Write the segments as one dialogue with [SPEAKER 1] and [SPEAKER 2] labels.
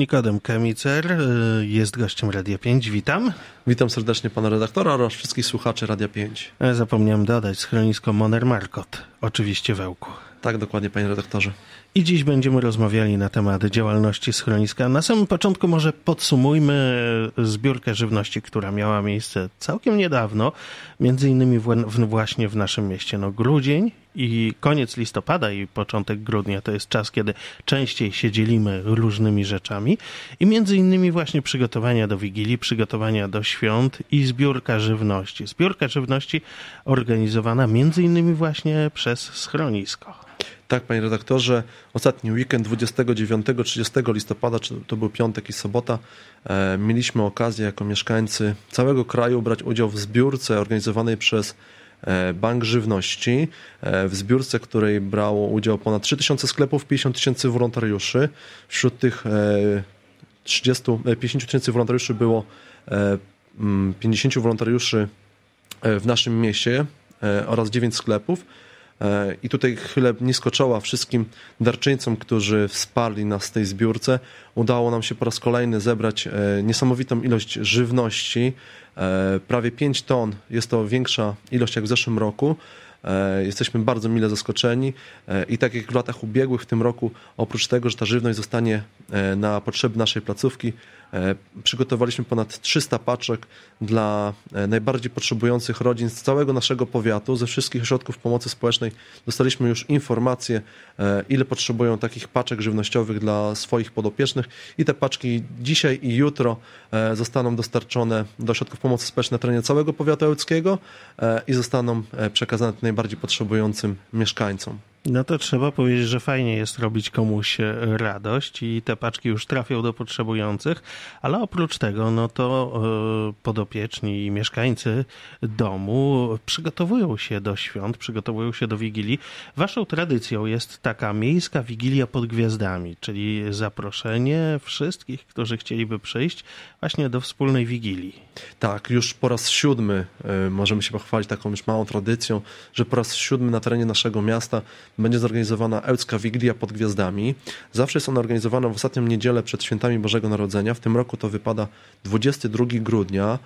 [SPEAKER 1] Nikodem Kamicer y,
[SPEAKER 2] jest gościem Radia 5. Witam. Witam serdecznie pana redaktora oraz wszystkich słuchaczy Radia 5.
[SPEAKER 1] E, zapomniałem dodać, schronisko Moner Markot, oczywiście wełku. Tak, dokładnie, panie redaktorze. I dziś będziemy rozmawiali na temat działalności schroniska. Na samym początku może podsumujmy zbiórkę żywności, która miała miejsce całkiem niedawno, między innymi właśnie w naszym mieście. No, grudzień i koniec listopada i początek grudnia to jest czas, kiedy częściej się dzielimy różnymi rzeczami i między innymi właśnie przygotowania do Wigilii, przygotowania do świąt i zbiórka żywności. Zbiórka żywności
[SPEAKER 2] organizowana między innymi właśnie przez schronisko. Tak, panie redaktorze, ostatni weekend 29-30 listopada, czy to był piątek i sobota, e, mieliśmy okazję jako mieszkańcy całego kraju brać udział w zbiórce organizowanej przez e, Bank Żywności, e, w zbiórce, której brało udział ponad 3000 sklepów, 50 tysięcy wolontariuszy. Wśród tych 30, 50 tysięcy wolontariuszy było 50 mm, wolontariuszy w naszym mieście oraz 9 sklepów. E, I tutaj chyba nisko czoła wszystkim darczyńcom, którzy wsparli nas w tej zbiórce. Udało nam się po raz kolejny zebrać e, niesamowitą ilość żywności, e, prawie 5 ton. Jest to większa ilość jak w zeszłym roku. Jesteśmy bardzo mile zaskoczeni i tak jak w latach ubiegłych, w tym roku, oprócz tego, że ta żywność zostanie na potrzeby naszej placówki, E, przygotowaliśmy ponad 300 paczek dla e, najbardziej potrzebujących rodzin z całego naszego powiatu, ze wszystkich ośrodków pomocy społecznej. Dostaliśmy już informacje, ile potrzebują takich paczek żywnościowych dla swoich podopiecznych i te paczki dzisiaj i jutro e, zostaną dostarczone do ośrodków pomocy społecznej na terenie całego powiatu łódzkiego i zostaną przekazane najbardziej potrzebującym mieszkańcom.
[SPEAKER 1] No to trzeba powiedzieć, że fajnie jest robić komuś e, radość i te paczki już trafią do potrzebujących, ale oprócz tego, no to e, podopieczni i mieszkańcy domu przygotowują się do świąt, przygotowują się do Wigilii. Waszą tradycją jest taka miejska Wigilia pod gwiazdami, czyli zaproszenie wszystkich, którzy chcieliby przyjść
[SPEAKER 2] właśnie do wspólnej Wigilii. Tak, już po raz siódmy e, możemy się pochwalić taką już małą tradycją, że po raz siódmy na terenie naszego miasta będzie zorganizowana Ełcka wigilia pod Gwiazdami. Zawsze jest ona organizowana w ostatnią niedzielę przed świętami Bożego Narodzenia. W tym roku to wypada 22 grudnia.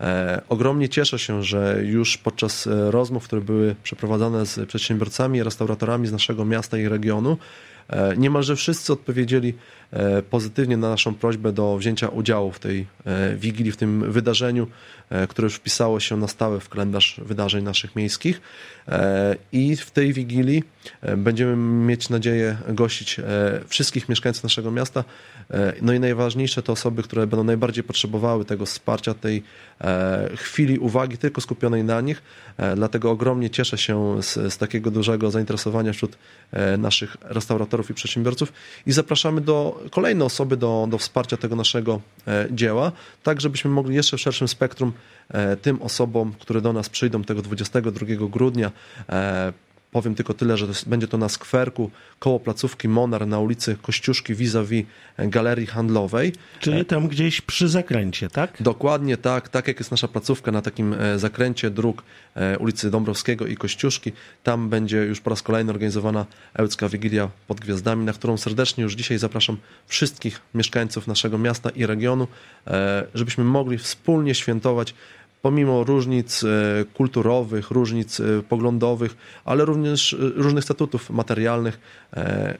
[SPEAKER 2] E, ogromnie cieszę się, że już podczas e, rozmów, które były przeprowadzane z przedsiębiorcami i restauratorami z naszego miasta i regionu, e, niemalże wszyscy odpowiedzieli, E, pozytywnie na naszą prośbę do wzięcia udziału w tej e, wigilii, w tym wydarzeniu, e, które już wpisało się na stałe w kalendarz wydarzeń naszych miejskich. I w tej wigilii będziemy mieć nadzieję gościć wszystkich mieszkańców naszego miasta. No i najważniejsze to osoby, które będą najbardziej potrzebowały tego wsparcia, tej chwili uwagi tylko skupionej na nich. Dlatego ogromnie cieszę się z, z takiego dużego zainteresowania wśród naszych restauratorów i przedsiębiorców i zapraszamy do kolejne osoby do, do wsparcia tego naszego e, dzieła, tak żebyśmy mogli jeszcze w szerszym spektrum e, tym osobom, które do nas przyjdą tego 22 grudnia e, Powiem tylko tyle, że to jest, będzie to na skwerku koło placówki Monar na ulicy Kościuszki vis-a-vis e, galerii handlowej. Czyli e, tam gdzieś przy zakręcie, tak? Dokładnie tak, tak jak jest nasza placówka na takim e, zakręcie dróg ulicy Dąbrowskiego i Kościuszki. Tam będzie już po raz kolejny organizowana Ełcka Wigilia pod Gwiazdami, na którą serdecznie już dzisiaj zapraszam wszystkich mieszkańców naszego miasta i regionu, żebyśmy mogli wspólnie świętować pomimo różnic e, kulturowych, różnic e, poglądowych, ale również e, różnych statutów materialnych,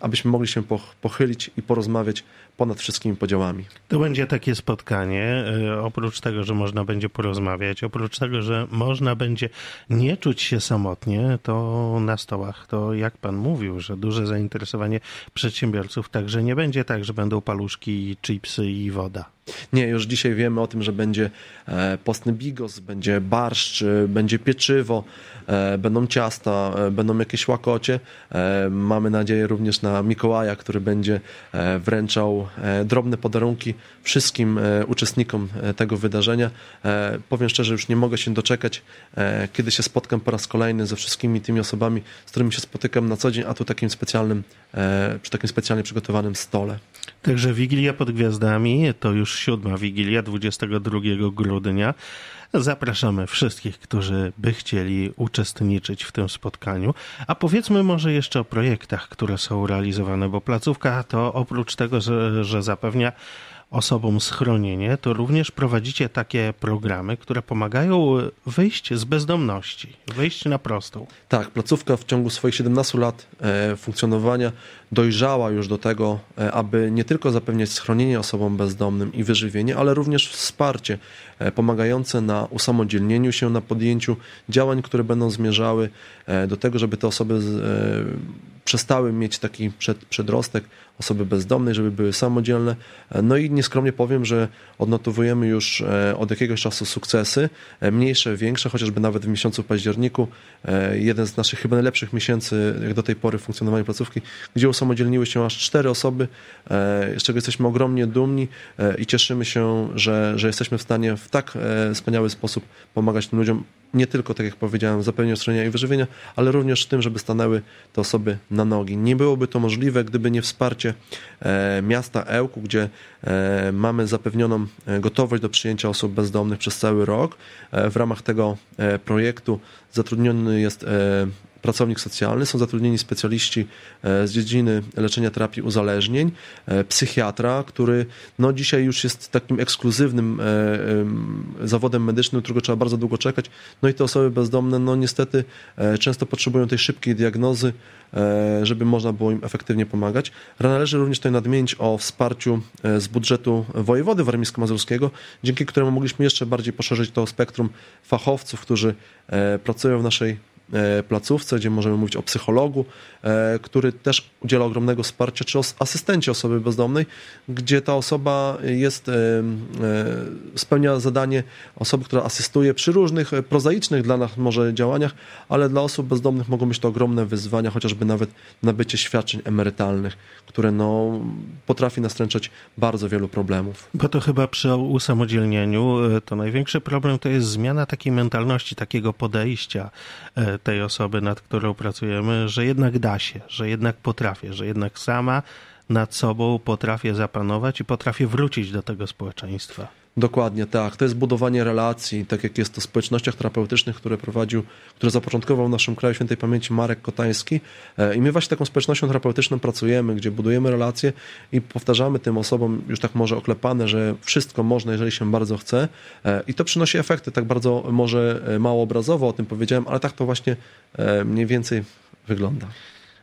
[SPEAKER 2] abyśmy mogli się pochylić i porozmawiać ponad wszystkimi podziałami. To będzie takie spotkanie,
[SPEAKER 1] oprócz tego, że można będzie porozmawiać, oprócz tego, że można będzie nie czuć się samotnie, to na stołach, to jak pan mówił, że duże zainteresowanie
[SPEAKER 2] przedsiębiorców, także nie będzie tak, że będą paluszki, chipsy i woda. Nie, już dzisiaj wiemy o tym, że będzie e, postny bigos, będzie barszcz, e, będzie pieczywo, e, będą ciasta, będą jakieś łakocie. Mamy nadzieję również na Mikołaja, który będzie wręczał drobne podarunki wszystkim uczestnikom tego wydarzenia. Powiem szczerze, już nie mogę się doczekać, kiedy się spotkam po raz kolejny ze wszystkimi tymi osobami, z którymi się spotykam na co dzień, a tu takim specjalnym, przy takim specjalnie przygotowanym stole.
[SPEAKER 1] Także Wigilia pod Gwiazdami to już siódma Wigilia 22 grudnia. Zapraszamy wszystkich, którzy by chcieli uczestniczyć w tym spotkaniu. A powiedzmy może jeszcze o projektach, które są realizowane, bo placówka to oprócz tego, że zapewnia osobom schronienie, to również prowadzicie takie programy, które pomagają wyjść z bezdomności,
[SPEAKER 2] wyjść na prostą. Tak, placówka w ciągu swoich 17 lat e, funkcjonowania dojrzała już do tego, e, aby nie tylko zapewniać schronienie osobom bezdomnym i wyżywienie, ale również wsparcie e, pomagające na usamodzielnieniu się, na podjęciu działań, które będą zmierzały do tego, żeby te osoby przestały mieć taki przed, przedrostek osoby bezdomnej, żeby były samodzielne. No i nieskromnie powiem, że odnotowujemy już e, od jakiegoś czasu sukcesy, e, mniejsze, większe, chociażby nawet w miesiącu październiku, e, jeden z naszych chyba najlepszych miesięcy jak do tej pory funkcjonowania placówki, gdzie usamodzielniły się aż cztery osoby, z czego jesteśmy ogromnie dumni i cieszymy się, że, że jesteśmy w stanie w tak wspaniały sposób pomagać tym ludziom nie tylko, tak jak powiedziałem, zapewnieniu schronienia i wyżywienia, ale również tym, żeby stanęły te osoby na nogi. Nie byłoby to możliwe, gdyby nie wsparcie e, miasta Ełku, gdzie e, mamy zapewnioną e, gotowość do przyjęcia osób bezdomnych przez cały rok. W ramach tego projektu zatrudniony jest pracownik socjalny, są zatrudnieni specjaliści e, z dziedziny leczenia terapii uzależnień, e, psychiatra, który no dzisiaj już jest takim ekskluzywnym e, zawodem medycznym, którego trzeba bardzo długo czekać. No i te osoby bezdomne, no niestety często potrzebują tej szybkiej diagnozy, żeby można było im efektywnie pomagać. Należy również tutaj nadmienić o wsparciu z budżetu wojewody warmińsko-mazurskiego, dzięki któremu mogliśmy jeszcze bardziej poszerzyć to spektrum fachowców, którzy pracują w naszej E, placówce, gdzie możemy mówić o psychologu, e, który też udziela ogromnego wsparcia, czy o asystencie osoby bezdomnej, gdzie ta osoba jest, e, spełnia zadanie osoby, która asystuje przy różnych prozaicznych dla nas może działaniach, ale dla osób bezdomnych mogą być to ogromne wyzwania, chociażby nawet nabycie świadczeń emerytalnych, które no, potrafi nastręczać bardzo wielu problemów.
[SPEAKER 1] Bo to chyba przy usamodzielnieniu to największy problem to jest zmiana takiej mentalności, takiego podejścia tej osoby, nad którą pracujemy, że jednak da się, że jednak potrafię, że jednak sama nad sobą potrafię zapanować i potrafię wrócić do tego społeczeństwa.
[SPEAKER 2] Dokładnie tak. To jest budowanie relacji, tak jak jest to w społecznościach terapeutycznych, które prowadził, które zapoczątkował w naszym kraju świętej pamięci Marek Kotański. E, I my właśnie taką społecznością terapeutyczną pracujemy, gdzie budujemy relacje i powtarzamy tym osobom, już tak może oklepane, że wszystko można, jeżeli się bardzo chce. E, I to przynosi efekty, tak bardzo może e, mało obrazowo o tym powiedziałem, ale tak to właśnie mniej więcej wygląda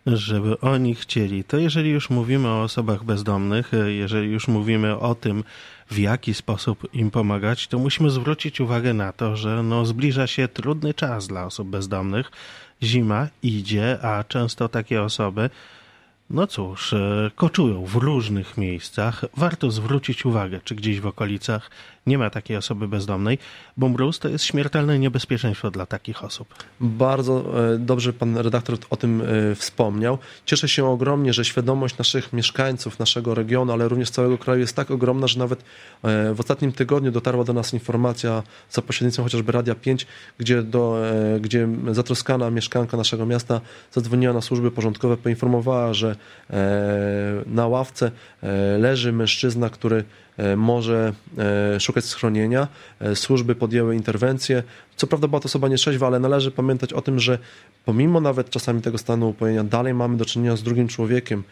[SPEAKER 2] żeby oni chcieli. To jeżeli
[SPEAKER 1] już mówimy o osobach bezdomnych, e, jeżeli już mówimy o tym, w jaki sposób im pomagać, to musimy zwrócić uwagę na to, że no, zbliża się trudny czas dla osób bezdomnych. Zima idzie, a często takie osoby no cóż, e, koczują w różnych miejscach. Warto zwrócić uwagę, czy gdzieś w okolicach nie ma takiej osoby bezdomnej, bo mróz to jest śmiertelne niebezpieczeństwo dla takich osób.
[SPEAKER 2] Bardzo e, dobrze pan redaktor o tym e, wspomniał. Cieszę się ogromnie, że świadomość naszych mieszkańców, naszego regionu, ale również całego kraju jest tak ogromna, że nawet w ostatnim tygodniu dotarła do nas informacja za pośrednictwem chociażby Radia 5, gdzie, do, gdzie zatroskana mieszkanka naszego miasta zadzwoniła na służby porządkowe, poinformowała, że E, na ławce e, leży mężczyzna, który E, może e, szukać schronienia. E, służby podjęły interwencję. Co prawda była to osoba nieszczęśliwa, ale należy pamiętać o tym, że pomimo nawet czasami tego stanu upojenia, dalej mamy do czynienia z drugim człowiekiem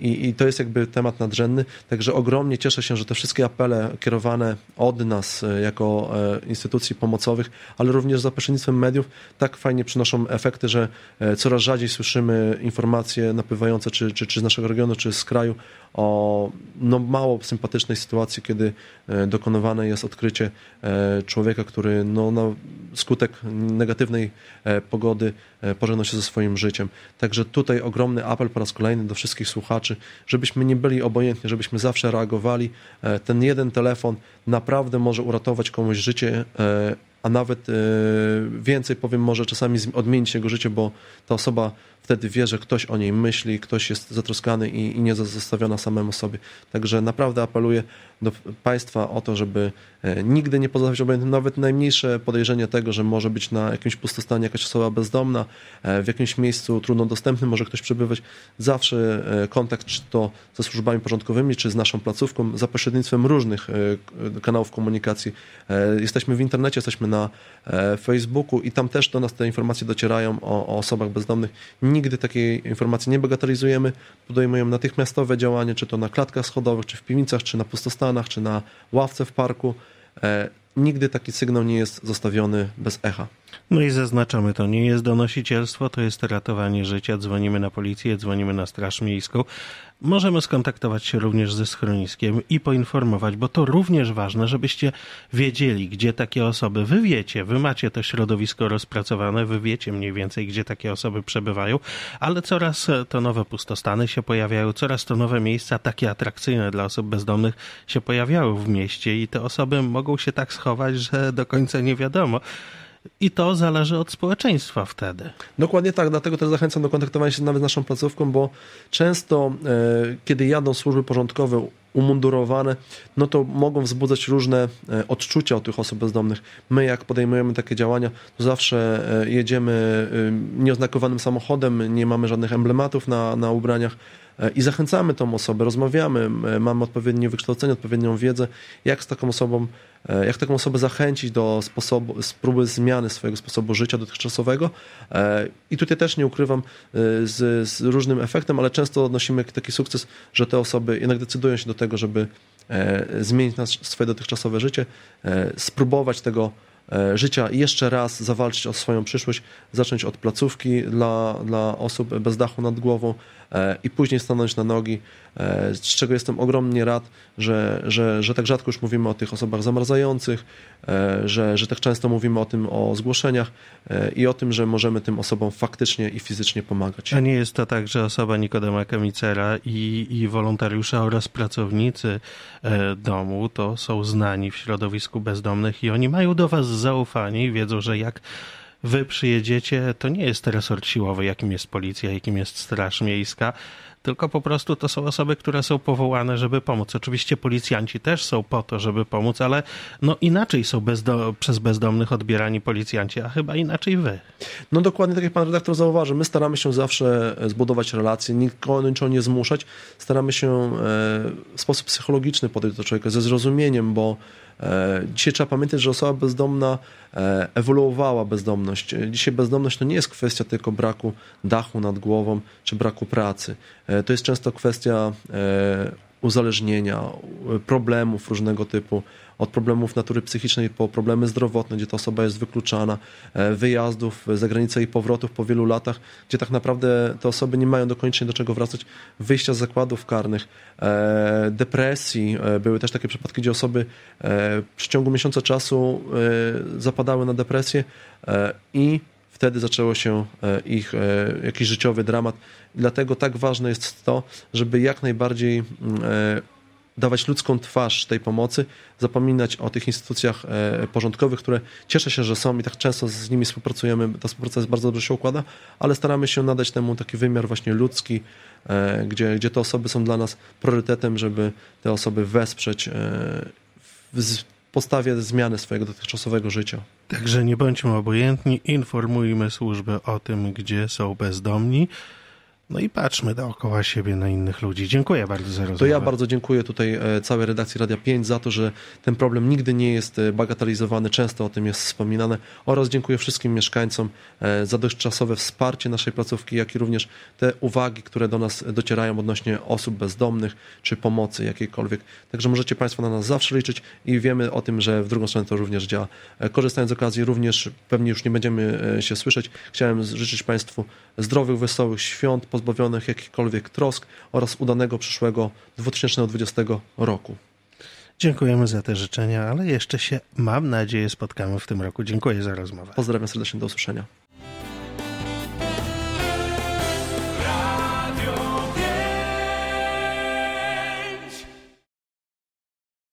[SPEAKER 2] i, i to jest jakby temat nadrzędny. Także ogromnie cieszę się, że te wszystkie apele kierowane od nas jako instytucji pomocowych, ale również za pośrednictwem mediów tak fajnie przynoszą efekty, że coraz rzadziej słyszymy informacje napływające czy, czy, czy z naszego regionu, czy z kraju o no, mało sympatycznej sytuacji, kiedy e, dokonywane jest odkrycie e, człowieka, który no, na skutek negatywnej e, pogody pożegnał się ze swoim życiem. Także tutaj ogromny apel po raz kolejny do wszystkich słuchaczy, żebyśmy nie byli obojętni, żebyśmy zawsze reagowali. Ten jeden telefon naprawdę może uratować komuś życie a nawet e, więcej powiem, może czasami odmienić jego życie, bo ta osoba wtedy wie, że ktoś o niej myśli, ktoś jest zatroskany i, nie zostawiona samemu sobie. Także naprawdę apeluję do Państwa o to, żeby e, nigdy nie pozostawić obojętnym nawet najmniejsze podejrzenie tego, że może być na jakimś pustostanie jakaś osoba bezdomna, e, w jakimś miejscu trudno dostępnym, może ktoś przebywać. Zawsze kontakt czy to ze służbami porządkowymi, czy z naszą placówką, za pośrednictwem różnych kanałów komunikacji. Jesteśmy w internecie, jesteśmy na na e, Facebooku i tam też do nas te informacje docierają o, o osobach bezdomnych. Nigdy takiej informacji nie bagatelizujemy. Podejmujemy natychmiastowe działanie, czy to na klatkach schodowych, czy w piwnicach, czy na pustostanach, czy na ławce w parku. E, nigdy taki sygnał nie jest zostawiony bez echa.
[SPEAKER 1] No i zaznaczamy, to nie jest donosicielstwo, to jest ratowanie życia. Dzwonimy na policję, dzwonimy na Straż Miejską. Możemy skontaktować się również ze schroniskiem i poinformować, bo to również ważne, żebyście wiedzieli, gdzie takie osoby. Wy wiecie, wy macie to środowisko rozpracowane, wy wiecie mniej więcej, gdzie takie osoby przebywają, ale coraz to nowe pustostany się pojawiają, coraz to nowe miejsca, takie atrakcyjne dla osób bezdomnych, się pojawiają w mieście i te osoby mogą się tak schować, że do końca nie wiadomo i to zależy od społeczeństwa
[SPEAKER 2] wtedy. Dokładnie tak, dlatego też zachęcam do kontaktowania się nawet z naszą placówką, bo często, e, kiedy jadą służby porządkowe, umundurowane, no to mogą wzbudzać różne e, odczucia u tych osób bezdomnych. My, jak podejmujemy takie działania, to zawsze e, jedziemy nieoznakowanym samochodem, nie mamy żadnych emblematów na, na ubraniach E, i zachęcamy tą osobę, rozmawiamy, mamy odpowiednie wykształcenie, odpowiednią wiedzę, jak z taką osobą, e, jak taką osobę zachęcić do sposobu, spróby zmiany swojego sposobu życia dotychczasowego. E, I tutaj też nie ukrywam z, z różnym efektem, ale często odnosimy taki sukces, że te osoby jednak decydują się do tego, żeby zmienić swoje dotychczasowe życie, spróbować tego życia jeszcze raz zawalczyć o swoją przyszłość, zacząć od placówki dla, dla osób bez dachu nad głową, E, i później stanąć na nogi, e, z czego jestem ogromnie rad, że, że, że tak rzadko już mówimy o tych osobach zamarzających, e, że, że tak często mówimy o tym, o zgłoszeniach i o tym, że możemy tym osobom faktycznie i fizycznie pomagać.
[SPEAKER 1] A nie jest to tak, że osoba Nikodema Kamicera i, i wolontariusze oraz pracownicy domu to są znani w środowisku bezdomnych i oni mają do was zaufanie i wiedzą, że jak wy przyjedziecie, to nie jest resort siłowy, jakim jest policja, jakim jest Straż Miejska, tylko po prostu to są osoby, które są powołane, żeby pomóc. Oczywiście policjanci też są po to, żeby pomóc, ale no inaczej są bezdo przez bezdomnych odbierani policjanci, a chyba inaczej wy. No
[SPEAKER 2] dokładnie tak jak pan redaktor zauważył, my staramy się zawsze e, zbudować relacje, nikogo nie zmuszać, staramy się e, w sposób psychologiczny podejść do człowieka, ze zrozumieniem, bo E, dzisiaj trzeba pamiętać, że osoba bezdomna e, ewoluowała bezdomność. E, dzisiaj bezdomność to nie jest kwestia tylko braku dachu nad głową czy braku pracy. To jest często kwestia uzależnienia, problemów różnego typu, od problemów natury psychicznej po problemy zdrowotne, gdzie ta osoba jest wykluczana, e, wyjazdów e, za granicę i powrotów po wielu latach, gdzie tak naprawdę te osoby nie mają dokończenia do czego wracać, wyjścia z zakładów karnych, e, depresji. Były też takie przypadki, gdzie osoby w ciągu miesiąca czasu zapadały na depresję i wtedy zaczęło się e, ich e, jakiś życiowy dramat. Dlatego tak ważne jest to, żeby jak najbardziej mm, e, dawać ludzką twarz tej pomocy, zapominać o tych instytucjach porządkowych, które cieszę się, że są i tak często z nimi współpracujemy. Ta współpraca jest bardzo dobrze się układa, ale staramy się nadać temu taki wymiar właśnie ludzki, gdzie, gdzie te osoby są dla nas priorytetem, żeby te osoby wesprzeć w postawie zmiany swojego dotychczasowego życia.
[SPEAKER 1] Także nie bądźmy obojętni, informujmy służbę o tym, gdzie są bezdomni. No i patrzmy dookoła siebie na innych ludzi.
[SPEAKER 2] Dziękuję bardzo za rozmowę. To ja bardzo dziękuję tutaj e, całej redakcji Radia 5 za to, że ten problem nigdy nie jest e, bagatelizowany, często o tym jest wspominane oraz dziękuję wszystkim mieszkańcom e, za dotychczasowe wsparcie naszej placówki, jak i również te uwagi, które do nas docierają odnośnie osób bezdomnych czy pomocy jakiejkolwiek. Także możecie Państwo na nas zawsze liczyć i wiemy o tym, że w drugą stronę to również działa. Korzystając z okazji również, pewnie już nie będziemy się słyszeć, chciałem życzyć Państwu zdrowych, wesołych świąt, pozbawionych jakichkolwiek trosk oraz udanego przyszłego 2020 roku.
[SPEAKER 1] Dziękujemy za te życzenia, ale jeszcze się, mam nadzieję, spotkamy w tym roku. Dziękuję za rozmowę. Pozdrawiam serdecznie, do usłyszenia.